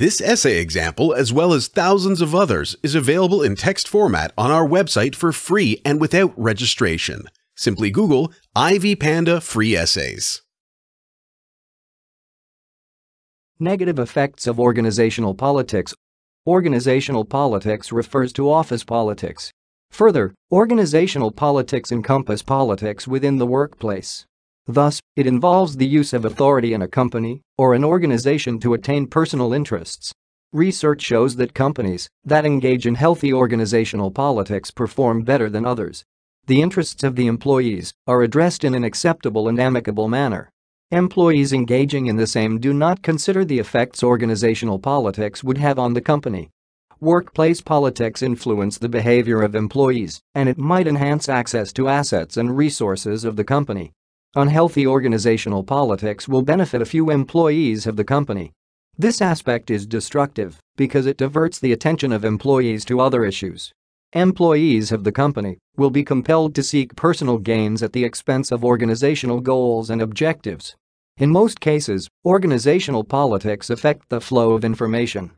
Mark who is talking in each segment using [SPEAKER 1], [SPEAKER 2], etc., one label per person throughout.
[SPEAKER 1] This essay example, as well as thousands of others, is available in text format on our website for free and without registration. Simply Google Ivy Panda Free Essays. Negative effects of organizational politics. Organizational politics refers to office politics. Further, organizational politics encompass politics within the workplace. Thus, it involves the use of authority in a company or an organization to attain personal interests. Research shows that companies that engage in healthy organizational politics perform better than others. The interests of the employees are addressed in an acceptable and amicable manner. Employees engaging in the same do not consider the effects organizational politics would have on the company. Workplace politics influence the behavior of employees, and it might enhance access to assets and resources of the company. Unhealthy organizational politics will benefit a few employees of the company. This aspect is destructive because it diverts the attention of employees to other issues. Employees of the company will be compelled to seek personal gains at the expense of organizational goals and objectives. In most cases, organizational politics affect the flow of information.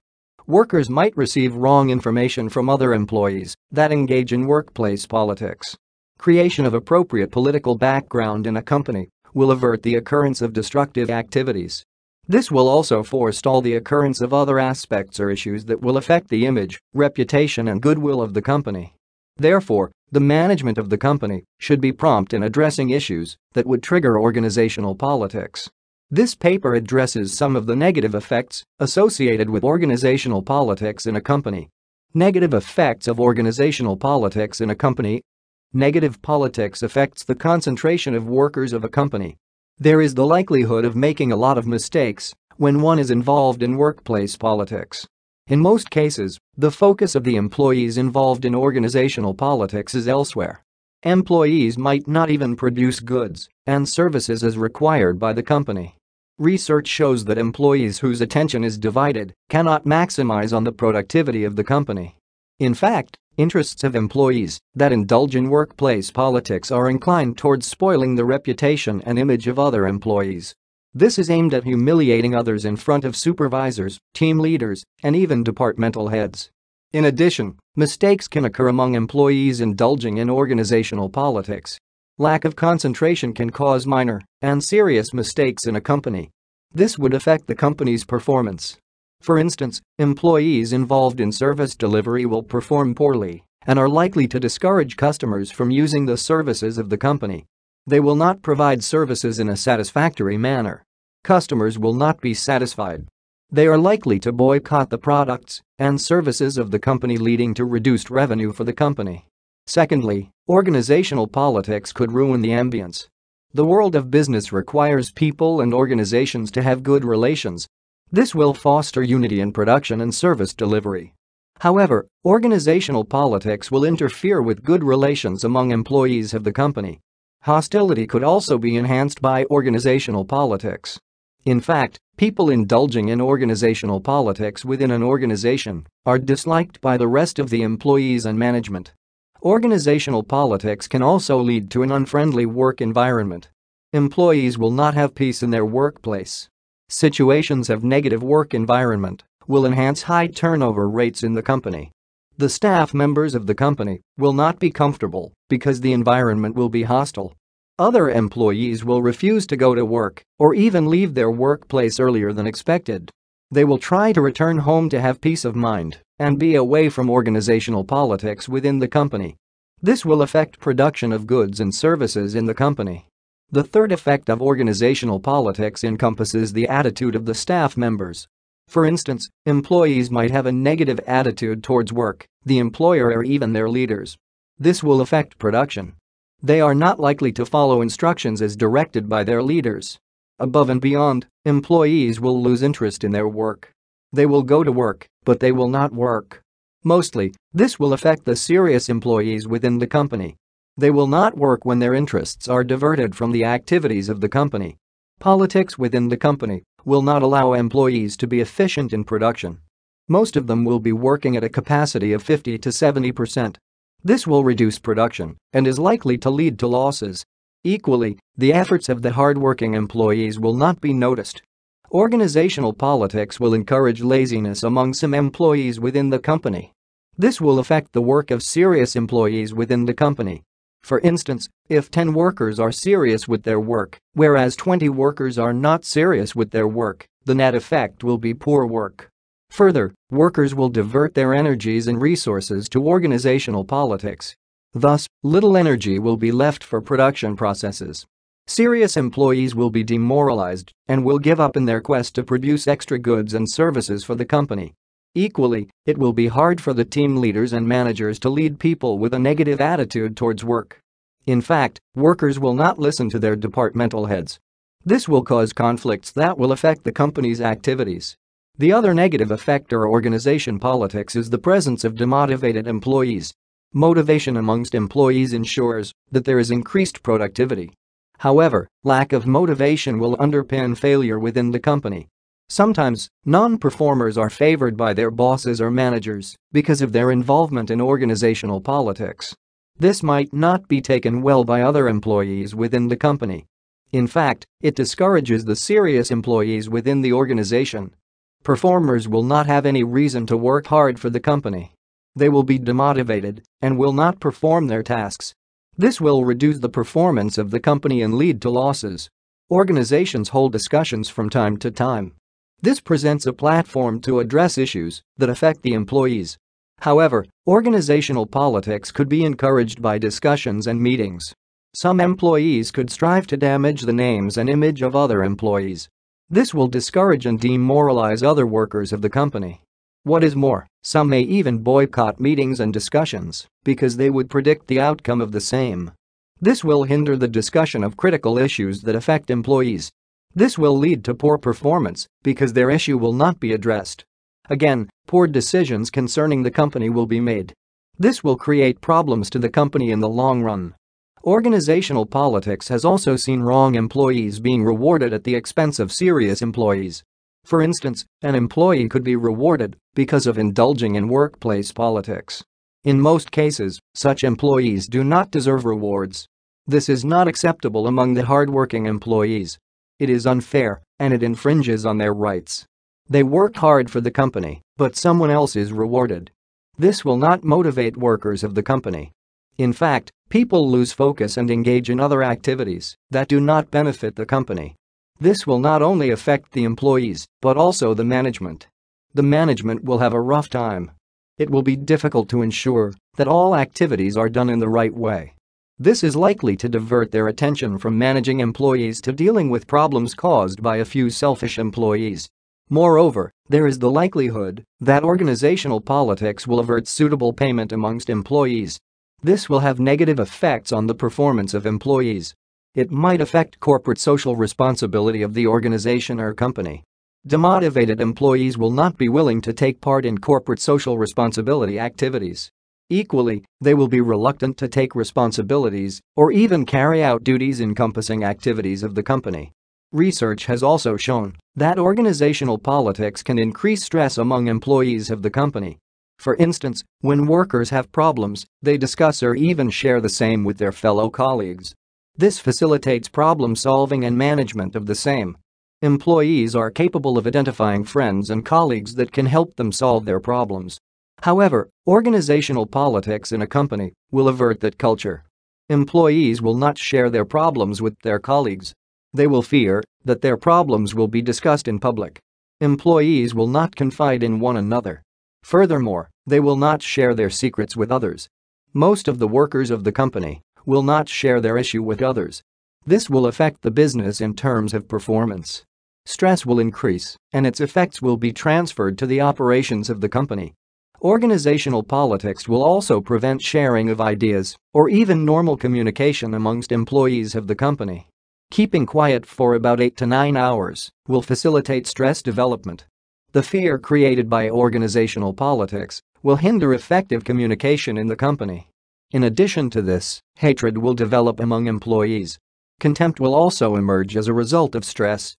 [SPEAKER 1] Workers might receive wrong information from other employees that engage in workplace politics. Creation of appropriate political background in a company will avert the occurrence of destructive activities. This will also forestall the occurrence of other aspects or issues that will affect the image, reputation and goodwill of the company. Therefore, the management of the company should be prompt in addressing issues that would trigger organizational politics. This paper addresses some of the negative effects associated with organizational politics in a company. Negative effects of organizational politics in a company Negative politics affects the concentration of workers of a company. There is the likelihood of making a lot of mistakes when one is involved in workplace politics. In most cases, the focus of the employees involved in organizational politics is elsewhere. Employees might not even produce goods and services as required by the company. Research shows that employees whose attention is divided cannot maximize on the productivity of the company. In fact, Interests of employees that indulge in workplace politics are inclined towards spoiling the reputation and image of other employees. This is aimed at humiliating others in front of supervisors, team leaders, and even departmental heads. In addition, mistakes can occur among employees indulging in organizational politics. Lack of concentration can cause minor and serious mistakes in a company. This would affect the company's performance for instance, employees involved in service delivery will perform poorly and are likely to discourage customers from using the services of the company. They will not provide services in a satisfactory manner. Customers will not be satisfied. They are likely to boycott the products and services of the company leading to reduced revenue for the company. Secondly, organizational politics could ruin the ambience. The world of business requires people and organizations to have good relations this will foster unity in production and service delivery. However, organizational politics will interfere with good relations among employees of the company. Hostility could also be enhanced by organizational politics. In fact, people indulging in organizational politics within an organization are disliked by the rest of the employees and management. Organizational politics can also lead to an unfriendly work environment. Employees will not have peace in their workplace Situations of negative work environment will enhance high turnover rates in the company. The staff members of the company will not be comfortable because the environment will be hostile. Other employees will refuse to go to work or even leave their workplace earlier than expected. They will try to return home to have peace of mind and be away from organizational politics within the company. This will affect production of goods and services in the company. The third effect of organizational politics encompasses the attitude of the staff members. For instance, employees might have a negative attitude towards work, the employer or even their leaders. This will affect production. They are not likely to follow instructions as directed by their leaders. Above and beyond, employees will lose interest in their work. They will go to work, but they will not work. Mostly, this will affect the serious employees within the company they will not work when their interests are diverted from the activities of the company. Politics within the company will not allow employees to be efficient in production. Most of them will be working at a capacity of 50 to 70 percent. This will reduce production and is likely to lead to losses. Equally, the efforts of the hardworking employees will not be noticed. Organizational politics will encourage laziness among some employees within the company. This will affect the work of serious employees within the company for instance, if 10 workers are serious with their work, whereas 20 workers are not serious with their work, the net effect will be poor work. Further, workers will divert their energies and resources to organizational politics. Thus, little energy will be left for production processes. Serious employees will be demoralized and will give up in their quest to produce extra goods and services for the company. Equally, it will be hard for the team leaders and managers to lead people with a negative attitude towards work. In fact, workers will not listen to their departmental heads. This will cause conflicts that will affect the company's activities. The other negative effect of organization politics is the presence of demotivated employees. Motivation amongst employees ensures that there is increased productivity. However, lack of motivation will underpin failure within the company. Sometimes, non-performers are favored by their bosses or managers because of their involvement in organizational politics. This might not be taken well by other employees within the company. In fact, it discourages the serious employees within the organization. Performers will not have any reason to work hard for the company. They will be demotivated and will not perform their tasks. This will reduce the performance of the company and lead to losses. Organizations hold discussions from time to time this presents a platform to address issues that affect the employees. However, organizational politics could be encouraged by discussions and meetings. Some employees could strive to damage the names and image of other employees. This will discourage and demoralize other workers of the company. What is more, some may even boycott meetings and discussions because they would predict the outcome of the same. This will hinder the discussion of critical issues that affect employees this will lead to poor performance because their issue will not be addressed. Again, poor decisions concerning the company will be made. This will create problems to the company in the long run. Organizational politics has also seen wrong employees being rewarded at the expense of serious employees. For instance, an employee could be rewarded because of indulging in workplace politics. In most cases, such employees do not deserve rewards. This is not acceptable among the hardworking employees it is unfair, and it infringes on their rights. They work hard for the company, but someone else is rewarded. This will not motivate workers of the company. In fact, people lose focus and engage in other activities that do not benefit the company. This will not only affect the employees, but also the management. The management will have a rough time. It will be difficult to ensure that all activities are done in the right way. This is likely to divert their attention from managing employees to dealing with problems caused by a few selfish employees. Moreover, there is the likelihood that organizational politics will avert suitable payment amongst employees. This will have negative effects on the performance of employees. It might affect corporate social responsibility of the organization or company. Demotivated employees will not be willing to take part in corporate social responsibility activities. Equally, they will be reluctant to take responsibilities or even carry out duties encompassing activities of the company. Research has also shown that organizational politics can increase stress among employees of the company. For instance, when workers have problems, they discuss or even share the same with their fellow colleagues. This facilitates problem solving and management of the same. Employees are capable of identifying friends and colleagues that can help them solve their problems However, organizational politics in a company will avert that culture. Employees will not share their problems with their colleagues. They will fear that their problems will be discussed in public. Employees will not confide in one another. Furthermore, they will not share their secrets with others. Most of the workers of the company will not share their issue with others. This will affect the business in terms of performance. Stress will increase and its effects will be transferred to the operations of the company. Organizational politics will also prevent sharing of ideas or even normal communication amongst employees of the company. Keeping quiet for about 8 to 9 hours will facilitate stress development. The fear created by organizational politics will hinder effective communication in the company. In addition to this, hatred will develop among employees. Contempt will also emerge as a result of stress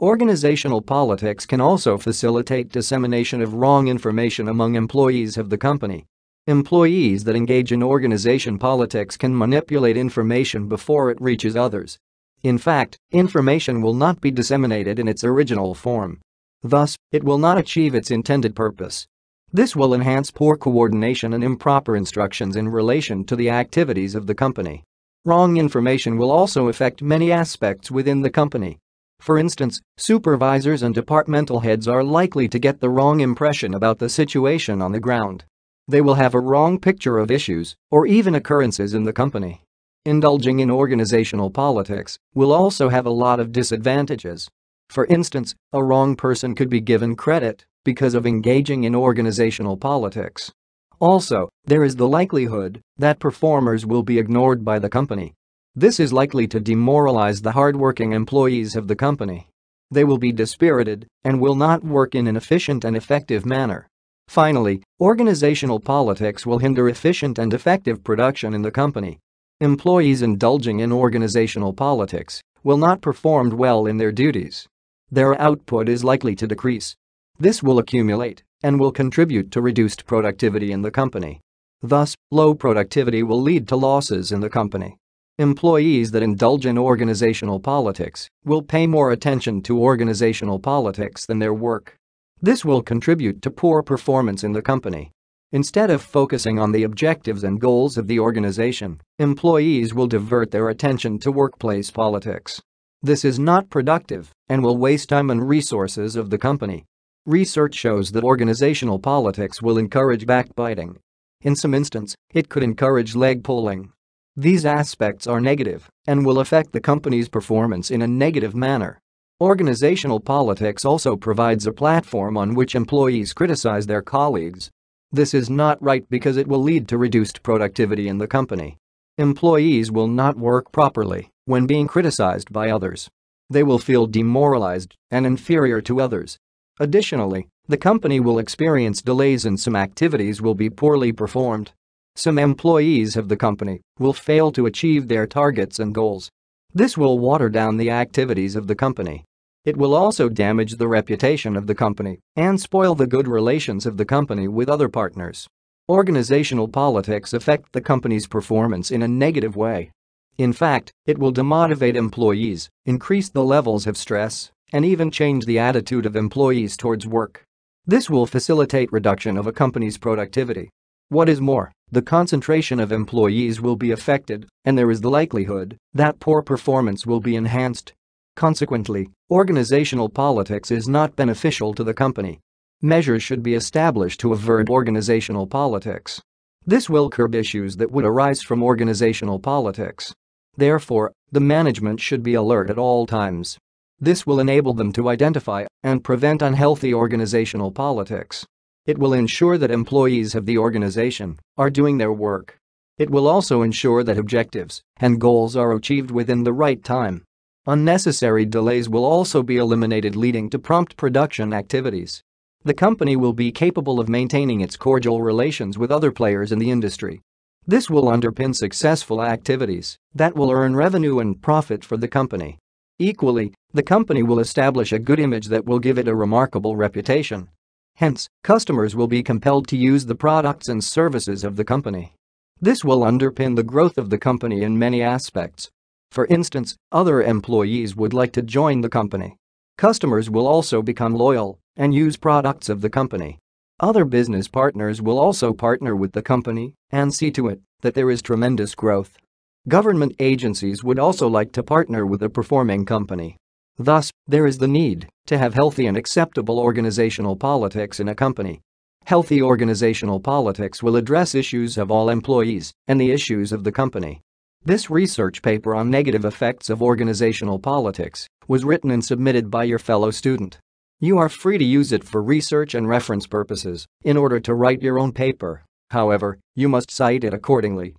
[SPEAKER 1] Organizational politics can also facilitate dissemination of wrong information among employees of the company. Employees that engage in organization politics can manipulate information before it reaches others. In fact, information will not be disseminated in its original form. Thus, it will not achieve its intended purpose. This will enhance poor coordination and improper instructions in relation to the activities of the company. Wrong information will also affect many aspects within the company. For instance, supervisors and departmental heads are likely to get the wrong impression about the situation on the ground. They will have a wrong picture of issues or even occurrences in the company. Indulging in organizational politics will also have a lot of disadvantages. For instance, a wrong person could be given credit because of engaging in organizational politics. Also, there is the likelihood that performers will be ignored by the company this is likely to demoralize the hardworking employees of the company. They will be dispirited and will not work in an efficient and effective manner. Finally, organizational politics will hinder efficient and effective production in the company. Employees indulging in organizational politics will not perform well in their duties. Their output is likely to decrease. This will accumulate and will contribute to reduced productivity in the company. Thus, low productivity will lead to losses in the company. Employees that indulge in organizational politics will pay more attention to organizational politics than their work. This will contribute to poor performance in the company. Instead of focusing on the objectives and goals of the organization, employees will divert their attention to workplace politics. This is not productive and will waste time and resources of the company. Research shows that organizational politics will encourage backbiting. In some instances, it could encourage leg pulling these aspects are negative and will affect the company's performance in a negative manner. Organizational politics also provides a platform on which employees criticize their colleagues. This is not right because it will lead to reduced productivity in the company. Employees will not work properly when being criticized by others. They will feel demoralized and inferior to others. Additionally, the company will experience delays and some activities will be poorly performed some employees of the company will fail to achieve their targets and goals. This will water down the activities of the company. It will also damage the reputation of the company and spoil the good relations of the company with other partners. Organizational politics affect the company's performance in a negative way. In fact, it will demotivate employees, increase the levels of stress, and even change the attitude of employees towards work. This will facilitate reduction of a company's productivity what is more, the concentration of employees will be affected, and there is the likelihood that poor performance will be enhanced. Consequently, organizational politics is not beneficial to the company. Measures should be established to avert organizational politics. This will curb issues that would arise from organizational politics. Therefore, the management should be alert at all times. This will enable them to identify and prevent unhealthy organizational politics. It will ensure that employees of the organization are doing their work. It will also ensure that objectives and goals are achieved within the right time. Unnecessary delays will also be eliminated leading to prompt production activities. The company will be capable of maintaining its cordial relations with other players in the industry. This will underpin successful activities that will earn revenue and profit for the company. Equally, the company will establish a good image that will give it a remarkable reputation Hence, customers will be compelled to use the products and services of the company. This will underpin the growth of the company in many aspects. For instance, other employees would like to join the company. Customers will also become loyal and use products of the company. Other business partners will also partner with the company and see to it that there is tremendous growth. Government agencies would also like to partner with a performing company Thus, there is the need to have healthy and acceptable organizational politics in a company. Healthy organizational politics will address issues of all employees and the issues of the company. This research paper on negative effects of organizational politics was written and submitted by your fellow student. You are free to use it for research and reference purposes in order to write your own paper. However, you must cite it accordingly